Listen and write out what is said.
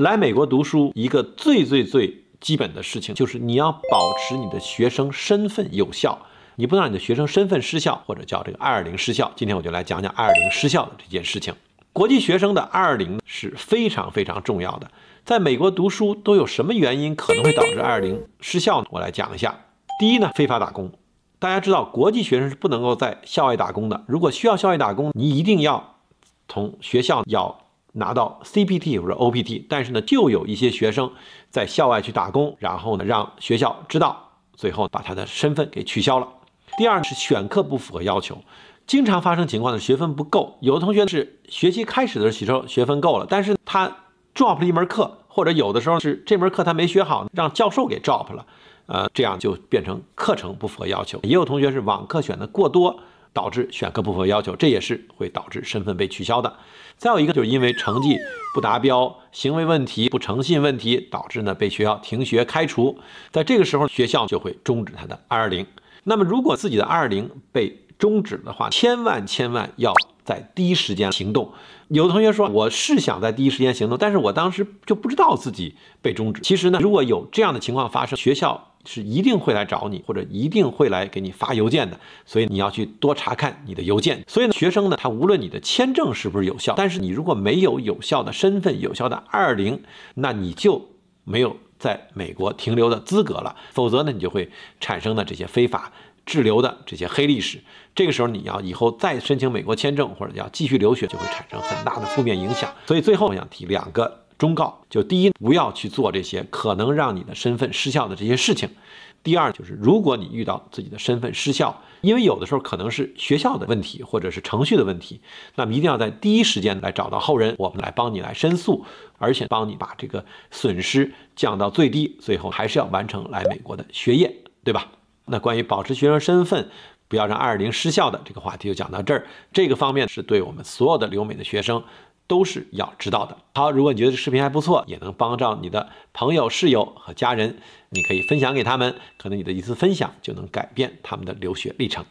来美国读书，一个最最最基本的事情就是你要保持你的学生身份有效。你不能让你的学生身份失效，或者叫这个二2 0失效。今天我就来讲讲二2 0失效的这件事情。国际学生的二2 0是非常非常重要的。在美国读书都有什么原因可能会导致二2 0失效呢？我来讲一下。第一呢，非法打工。大家知道，国际学生是不能够在校外打工的。如果需要校外打工，你一定要从学校要。拿到 CPT 或者 OPT，但是呢，就有一些学生在校外去打工，然后呢，让学校知道，最后把他的身份给取消了。第二是选课不符合要求，经常发生情况的学分不够。有的同学是学期开始的时候学分够了，但是他 drop 了一门课，或者有的时候是这门课他没学好，让教授给 drop 了，呃，这样就变成课程不符合要求。也有同学是网课选的过多。导致选科不符合要求，这也是会导致身份被取消的。再有一个就是因为成绩不达标、行为问题、不诚信问题导致呢被学校停学开除，在这个时候学校就会终止他的二二零。那么如果自己的二二零被终止的话，千万千万要在第一时间行动。有的同学说我是想在第一时间行动，但是我当时就不知道自己被终止。其实呢，如果有这样的情况发生，学校。是一定会来找你，或者一定会来给你发邮件的，所以你要去多查看你的邮件。所以呢，学生呢，他无论你的签证是不是有效，但是你如果没有有效的身份、有效的二零，那你就没有在美国停留的资格了。否则呢，你就会产生的这些非法滞留的这些黑历史。这个时候你要以后再申请美国签证，或者要继续留学，就会产生很大的负面影响。所以最后我想提两个。忠告就第一，不要去做这些可能让你的身份失效的这些事情；第二，就是如果你遇到自己的身份失效，因为有的时候可能是学校的问题，或者是程序的问题，那么一定要在第一时间来找到后人，我们来帮你来申诉，而且帮你把这个损失降到最低，最后还是要完成来美国的学业，对吧？那关于保持学生身份，不要让二二零失效的这个话题就讲到这儿。这个方面是对我们所有的留美的学生。都是要知道的。好，如果你觉得这视频还不错，也能帮到你的朋友、室友和家人，你可以分享给他们。可能你的一次分享就能改变他们的留学历程。